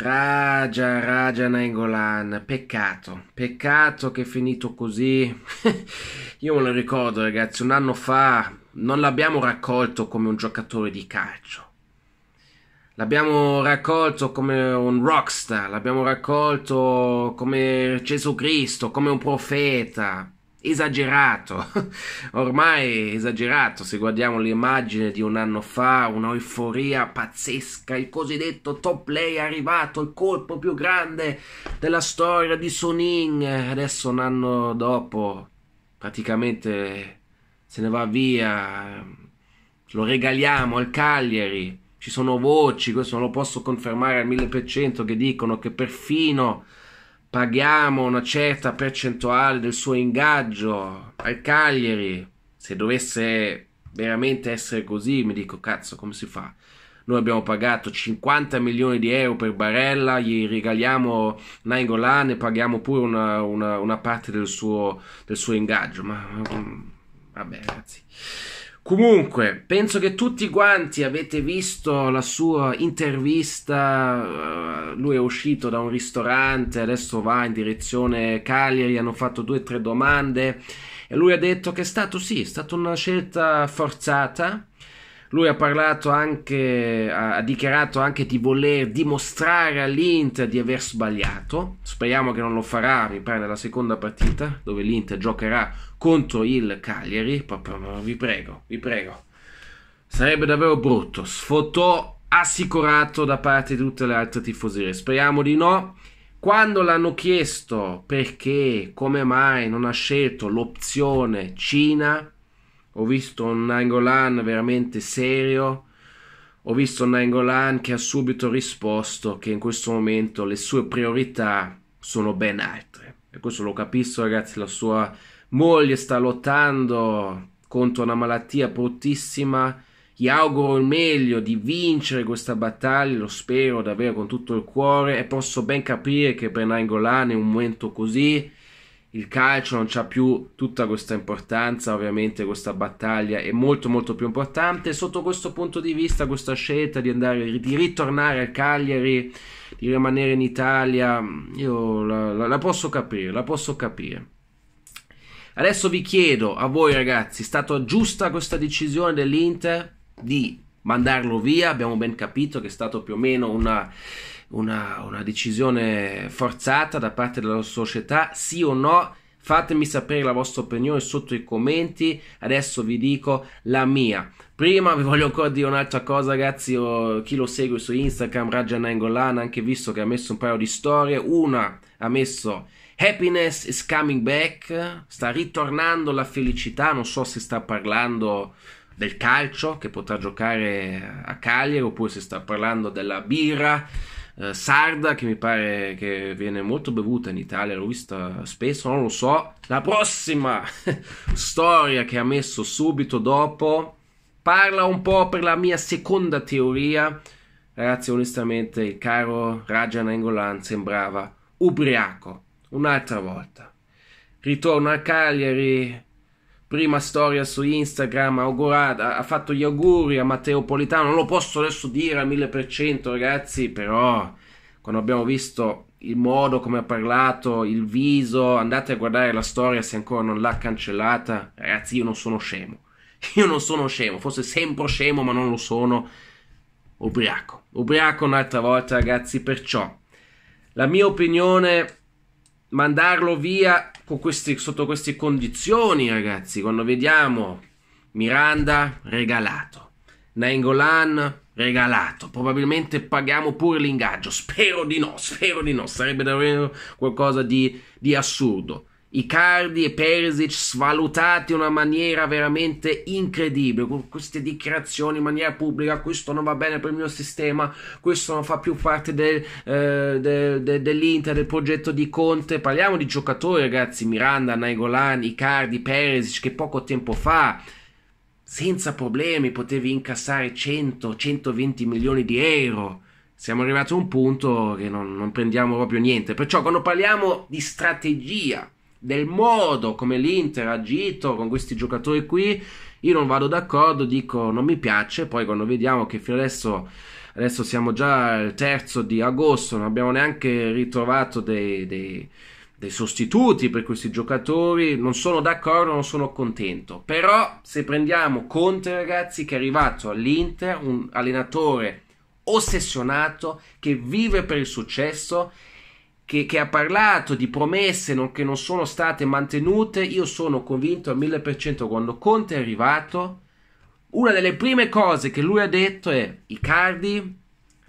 Raja, Raja Nainggolan, peccato, peccato che è finito così. Io me lo ricordo ragazzi, un anno fa non l'abbiamo raccolto come un giocatore di calcio. L'abbiamo raccolto come un rockstar, l'abbiamo raccolto come Gesù Cristo, come un profeta, esagerato, ormai esagerato se guardiamo l'immagine di un anno fa, un'euforia pazzesca, il cosiddetto top play è arrivato, il colpo più grande della storia di Suning, adesso un anno dopo praticamente se ne va via, lo regaliamo al Cagliari, ci sono voci, questo non lo posso confermare al 1000% che dicono che perfino paghiamo una certa percentuale del suo ingaggio al Cagliari. Se dovesse veramente essere così, mi dico cazzo, come si fa? Noi abbiamo pagato 50 milioni di euro per Barella, gli regaliamo Nainggolan e paghiamo pure una, una, una parte del suo, del suo ingaggio. Ma mm, vabbè, ragazzi. Comunque, penso che tutti quanti avete visto la sua intervista. Eh, lui è uscito da un ristorante, adesso va in direzione Cagliari, hanno fatto due o tre domande e lui ha detto che è stato sì, è stata una scelta forzata, lui ha parlato anche, ha dichiarato anche di voler dimostrare all'Inter di aver sbagliato. Speriamo che non lo farà, mi pare, nella seconda partita, dove l'Inter giocherà contro il Cagliari. Proprio, vi prego, vi prego. Sarebbe davvero brutto. Sfotò assicurato da parte di tutte le altre tifoserie. Speriamo di no. Quando l'hanno chiesto perché, come mai non ha scelto l'opzione Cina, ho visto un Nangolan veramente serio. Ho visto un Angolan che ha subito risposto che in questo momento le sue priorità sono ben altre. E questo lo capisco, ragazzi. La sua moglie sta lottando contro una malattia bruttissima. Gli auguro il meglio di vincere questa battaglia, lo spero davvero con tutto il cuore e posso ben capire che per Nangolan in un momento così il calcio non ha più tutta questa importanza, ovviamente questa battaglia è molto molto più importante. Sotto questo punto di vista, questa scelta di andare di ritornare a Cagliari, di rimanere in Italia, io la, la, la posso capire, la posso capire. Adesso vi chiedo a voi ragazzi, è stata giusta questa decisione dell'Inter di mandarlo via? Abbiamo ben capito che è stato più o meno una una, una decisione forzata da parte della società, sì o no? Fatemi sapere la vostra opinione sotto i commenti. Adesso vi dico la mia. Prima vi voglio ancora dire un'altra cosa, ragazzi. Oh, chi lo segue su Instagram, Raja Nangolan, anche visto che ha messo un paio di storie. Una ha messo Happiness is coming back. Sta ritornando la felicità. Non so se sta parlando del calcio che potrà giocare a Cagliari oppure se sta parlando della birra eh, sarda che mi pare che viene molto bevuta in Italia, l'ho vista spesso, non lo so. La prossima storia che ha messo subito dopo parla un po' per la mia seconda teoria. Ragazzi, onestamente, il caro Rajan Angolan sembrava ubriaco un'altra volta. Ritorno a Cagliari, prima storia su Instagram, augurata, ha fatto gli auguri a Matteo Politano, non lo posso adesso dire al 1000% ragazzi, però quando abbiamo visto il modo come ha parlato, il viso, andate a guardare la storia se ancora non l'ha cancellata, ragazzi io non sono scemo, io non sono scemo, forse sempre scemo ma non lo sono, ubriaco, ubriaco un'altra volta ragazzi, perciò la mia opinione mandarlo via questi, sotto queste condizioni, ragazzi. Quando vediamo Miranda regalato, Nainggolan regalato, probabilmente paghiamo pure l'ingaggio. Spero di no, spero di no. Sarebbe davvero qualcosa di, di assurdo. Icardi e Perisic svalutati in una maniera veramente incredibile con queste dichiarazioni in maniera pubblica questo non va bene per il mio sistema questo non fa più parte del, eh, de, de, dell'Inter del progetto di Conte parliamo di giocatori ragazzi Miranda, Naigolan, Icardi, Perisic che poco tempo fa senza problemi potevi incassare 100-120 milioni di euro siamo arrivati a un punto che non, non prendiamo proprio niente perciò quando parliamo di strategia del modo come l'Inter ha agito con questi giocatori qui, io non vado d'accordo, dico non mi piace, poi quando vediamo che fino adesso, adesso siamo già al terzo di agosto, non abbiamo neanche ritrovato dei, dei, dei sostituti per questi giocatori, non sono d'accordo, non sono contento, però se prendiamo Conte ragazzi che è arrivato all'Inter, un allenatore ossessionato che vive per il successo che, che ha parlato di promesse non, che non sono state mantenute, io sono convinto al 1000% quando Conte è arrivato, una delle prime cose che lui ha detto è Icardi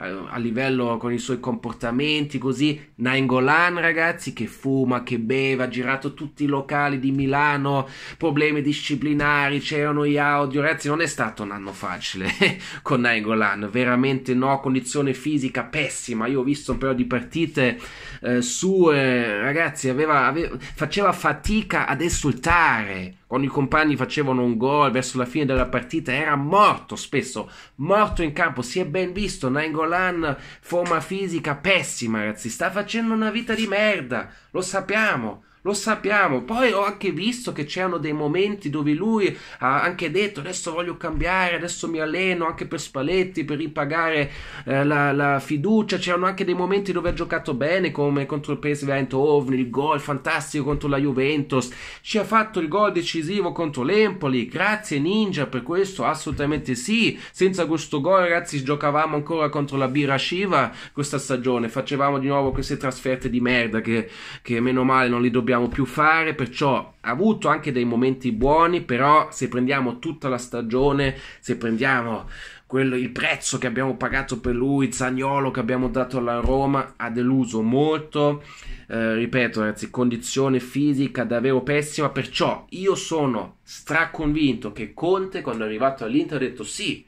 eh, a livello con i suoi comportamenti così Nainggolan ragazzi che fuma che beve ha girato tutti i locali di Milano problemi disciplinari c'erano gli audio ragazzi non è stato un anno facile con Nainggolan veramente no condizione fisica pessima io ho visto un paio di partite eh, sue ragazzi aveva, aveva, faceva fatica ad esultare quando i compagni facevano un gol verso la fine della partita era morto spesso, morto in campo, si è ben visto, Nangolan forma fisica pessima ragazzi, sta facendo una vita di merda, lo sappiamo, lo sappiamo. Poi ho anche visto che c'erano dei momenti dove lui ha anche detto adesso voglio cambiare, adesso mi alleno anche per Spalletti, per ripagare eh, la, la, fiducia. C'erano anche dei momenti dove ha giocato bene come contro il PSV Eindhoven, il gol fantastico contro la Juventus. Ci ha fatto il gol decisivo contro l'Empoli. Grazie Ninja per questo, assolutamente sì. Senza questo gol ragazzi giocavamo ancora contro la Bira Shiva questa stagione. Facevamo di nuovo queste trasferte di merda che, che meno male non li dobbiamo dobbiamo più fare, perciò ha avuto anche dei momenti buoni, però se prendiamo tutta la stagione, se prendiamo quello, il prezzo che abbiamo pagato per lui, Zagnolo che abbiamo dato alla Roma, ha deluso molto, eh, ripeto ragazzi, condizione fisica davvero pessima, perciò io sono straconvinto che Conte quando è arrivato all'Inter ha detto sì,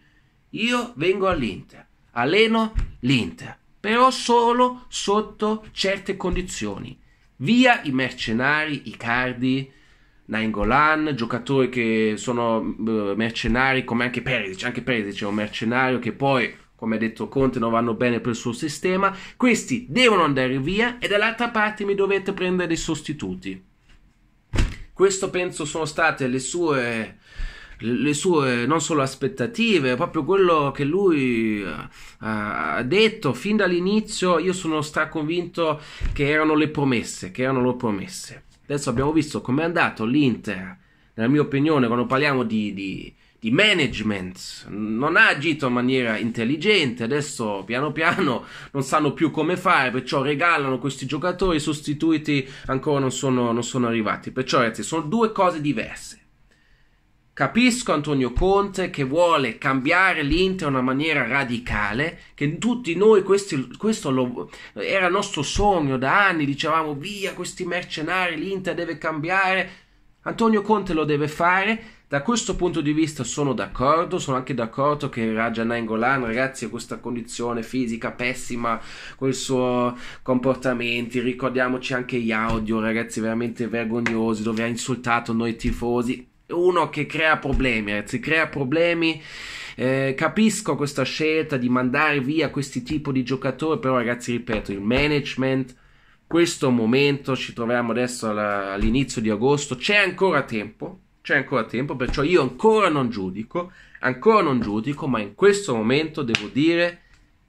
io vengo all'Inter, alleno l'Inter, però solo sotto certe condizioni Via i mercenari, i cardi, Nainggolan, giocatori che sono eh, mercenari come anche Perisic, anche Perisic è un mercenario che poi, come ha detto Conte, non vanno bene per il suo sistema. Questi devono andare via e dall'altra parte mi dovete prendere dei sostituti. Questo penso sono state le sue le sue non solo aspettative, proprio quello che lui eh, ha detto fin dall'inizio. Io sono straconvinto che erano le promesse, che erano le promesse. Adesso abbiamo visto com'è andato l'Inter, nella mia opinione, quando parliamo di, di, di management, non ha agito in maniera intelligente. Adesso piano piano non sanno più come fare, perciò regalano questi giocatori, i sostituiti ancora non sono, non sono arrivati. Perciò, ragazzi, sono due cose diverse Capisco Antonio Conte che vuole cambiare l'Inter in una maniera radicale, che tutti noi, questi, questo lo, era il nostro sogno da anni, dicevamo via questi mercenari, l'Inter deve cambiare. Antonio Conte lo deve fare, da questo punto di vista sono d'accordo, sono anche d'accordo che Raja Nangolan, ragazzi, ha questa condizione fisica pessima con suo comportamento, Ricordiamoci anche gli audio, ragazzi, veramente vergognosi, dove ha insultato noi tifosi uno che crea problemi, ragazzi, crea problemi. Eh, capisco questa scelta di mandare via questi tipi di giocatori, però ragazzi, ripeto, il management, questo momento, ci troviamo adesso alla, all'inizio di agosto, c'è ancora tempo, c'è ancora tempo, perciò io ancora non giudico, ancora non giudico, ma in questo momento devo dire...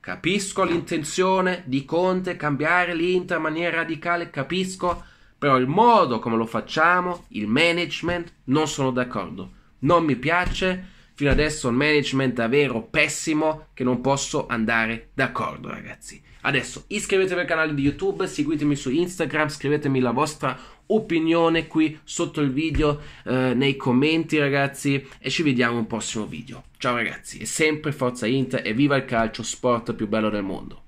Capisco l'intenzione di Conte cambiare l'Inter in maniera radicale, capisco, però il modo come lo facciamo, il management, non sono d'accordo. Non mi piace. Fino adesso il management davvero pessimo che non posso andare d'accordo, ragazzi. Adesso iscrivetevi al canale di YouTube, seguitemi su Instagram, scrivetemi la vostra opinione qui sotto il video, eh, nei commenti, ragazzi. E ci vediamo in un prossimo video. Ciao ragazzi, e sempre Forza Inter e viva il calcio, sport più bello del mondo.